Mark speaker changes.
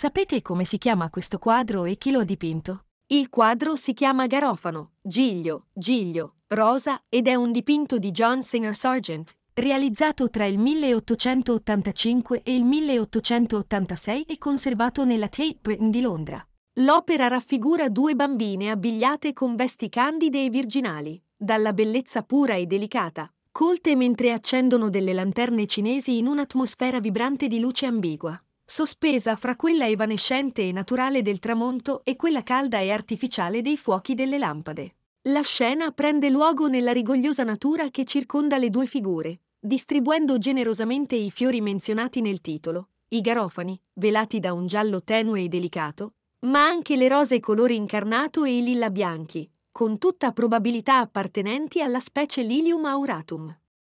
Speaker 1: Sapete come si chiama questo quadro e chi lo ha dipinto? Il quadro si chiama Garofano, Giglio, Giglio, Rosa ed è un dipinto di John Singer Sargent, realizzato tra il 1885 e il 1886 e conservato nella Tate Britain di Londra. L'opera raffigura due bambine abbigliate con vesti candide e virginali, dalla bellezza pura e delicata, colte mentre accendono delle lanterne cinesi in un'atmosfera vibrante di luce ambigua sospesa fra quella evanescente e naturale del tramonto e quella calda e artificiale dei fuochi delle lampade. La scena prende luogo nella rigogliosa natura che circonda le due figure, distribuendo generosamente i fiori menzionati nel titolo, i garofani, velati da un giallo tenue e delicato, ma anche le rose colori incarnato e i lilla bianchi, con tutta probabilità appartenenti alla specie Lilium auratum.